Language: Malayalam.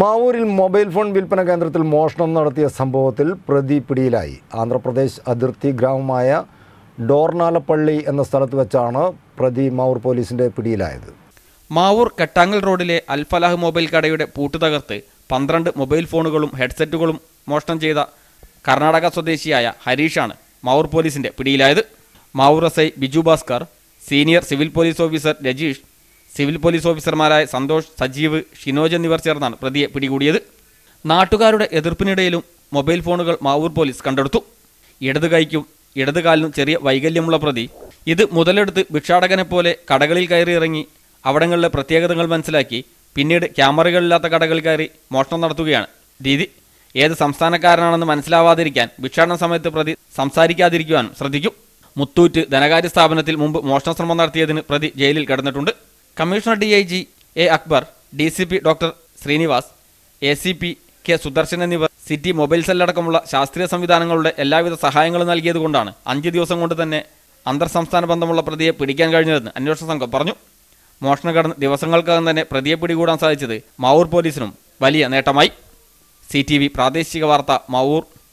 മാവൂരിൽ മൊബൈൽ ഫോൺ വിൽപ്പന കേന്ദ്രത്തിൽ മോഷണം നടത്തിയ സംഭവത്തിൽ പ്രതി പിടിയിലായി ആന്ധ്രാപ്രദേശ് അതിർത്തി ഗ്രാമമായ ഡോർനാലപ്പള്ളി എന്ന സ്ഥലത്ത് വെച്ചാണ് പ്രതി മാവൂർ പോലീസിന്റെ പിടിയിലായത് മാവൂർ കെട്ടാങ്ങൽ റോഡിലെ അൽഫലാഹ് മൊബൈൽ കടയുടെ പൂട്ട് തകർത്ത് പന്ത്രണ്ട് മൊബൈൽ ഫോണുകളും ഹെഡ്സെറ്റുകളും മോഷണം ചെയ്ത കർണാടക സ്വദേശിയായ ഹരീഷാണ് മാവൂർ പോലീസിന്റെ പിടിയിലായത് Mavoor S I Biju Bhaskar senior civil police officer Rajeesh civil police ഓഫീസർമാരായ സന്തോഷ് സജീവ് ഷിനോജ് എന്നിവർ ചേർന്നാണ് പ്രതിയെ പിടികൂടിയത് നാട്ടുകാരുടെ എതിർപ്പിനിടയിലും മൊബൈൽ ഫോണുകൾ മാവൂർ പോലീസ് കണ്ടെടുത്തു ഇടതു കൈക്കും ഇടതു കാലിനും ചെറിയ വൈകല്യമുള്ള പ്രതി ഇത് മുതലെടുത്ത് ഭിക്ഷാടകനെ പോലെ കടകളിൽ കയറി ഇറങ്ങി അവിടങ്ങളിലെ പ്രത്യേകതകൾ മനസ്സിലാക്കി പിന്നീട് ക്യാമറകളില്ലാത്ത കടകളിൽ കയറി മോഷണം നടത്തുകയാണ് രീതി ഏത് സംസ്ഥാനക്കാരനാണെന്ന് മനസ്സിലാവാതിരിക്കാൻ ഭിക്ഷാടന സമയത്ത് പ്രതി സംസാരിക്കാതിരിക്കുവാനും ശ്രദ്ധിക്കും മുത്തൂറ്റ് ധനകാര്യ സ്ഥാപനത്തിൽ മുമ്പ് ശ്രമം നടത്തിയതിന് പ്രതി ജയിലിൽ കിടന്നിട്ടുണ്ട് commissioner D I G A Akbar D C P doctor Srinivas A C P K Sudarshan എന്നിവർ സിറ്റി മൊബൈൽ സെല്ലടക്കമുള്ള ശാസ്ത്രീയ സംവിധാനങ്ങളുടെ എല്ലാവിധ സഹായങ്ങളും നൽകിയതുകൊണ്ടാണ് അഞ്ച് ദിവസം കൊണ്ട് തന്നെ അന്തർ സംസ്ഥാന ബന്ധമുള്ള പ്രതിയെ പിടിക്കാൻ കഴിഞ്ഞതെന്ന് അന്വേഷണ സംഘം പറഞ്ഞു മോഷണ കടന്ന് ദിവസങ്ങൾക്കകം തന്നെ പ്രതിയെ പിടികൂടാൻ സാധിച്ചത് മാവൂർ പോലീസിനും വലിയ നേട്ടമായി സി പ്രാദേശിക വാർത്ത മാവൂർ